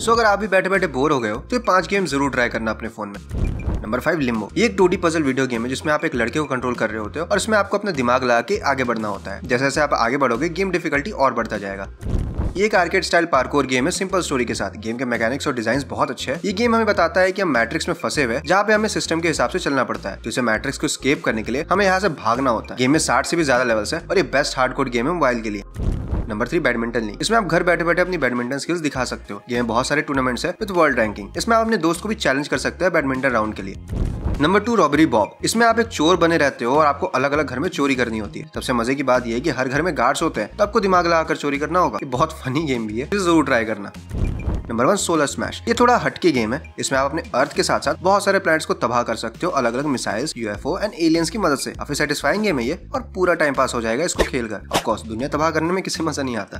सो अगर आप भी बैठे बैठे बोर हो गए हो तो ये पांच गेम जरूर ट्राई करना अपने फोन में नंबर फाइव लिम्बो ये एक टूडी पजल वीडियो गेम है जिसमें आप एक लड़के को कंट्रोल कर रहे होते हो और इसमें आपको अपना दिमाग लगा के आगे बढ़ना होता है जैसे जैसे आप आगे बढ़ोगे गेम डिफिकल्टी और बढ़ता जाएगा ये एक आर्केड स्टाइल पार्कोर गेम है सिंपल स्टोरी के साथ गेम के मैकेनिक्स और डिजाइन बहुत अच्छे हैं ये गेम हमें बताता है कि हम मैट्रिक्स में फंसे हुए जहाँ पे हमें सिस्टम के हिसाब से चलना पड़ता है तो इसे मैट्रिक्स को स्केप करने के लिए हमें यहाँ से भागना होता है गेम में साठ से भी ज्यादा लेवल्स है और ये बेस्ट हार्ड कोड गेम है मोबाइल के लिए नंबर थ्री बैडमिंटन लीग इसमें आप घर बैठे बैठे अपनी बैडमिंटन स्किल्स दिखा सकते हो ये बहुत सारे टूर्नामेंट्स है विद वर्ल्ड रैंकिंग इसमें आप अपने दोस्त को भी चैलेंज कर सकते हैं बैडमिंटन राउंड के लिए नंबर टू रॉबरी बॉब इसमें आप एक चोर बने रहते हो और आपको अलग अलग घर में चोरी करनी होती है सबसे मजे की बात यह है कि हर घर में गार्ड्स होते हैं तो आपको दिमाग लगाकर चोरी करना होगा बहुत फनी गेम भी है जरूर ट्राई करना नंबर वन सोलर स्मैश ये थोड़ा हटके गेम है इसमें आप अपने अर्थ के साथ साथ बहुत सारे प्लेनेट्स को तबाह कर सकते हो अलग अलग मिसाइल्स यूएफओ एंड एलियंस की मदद से काफी सेटिस्फाइंग गेम है ये और पूरा टाइम पास हो जाएगा इसको खेल कर ऑफकोर्स दुनिया तबाह करने में किसी मजा नहीं आता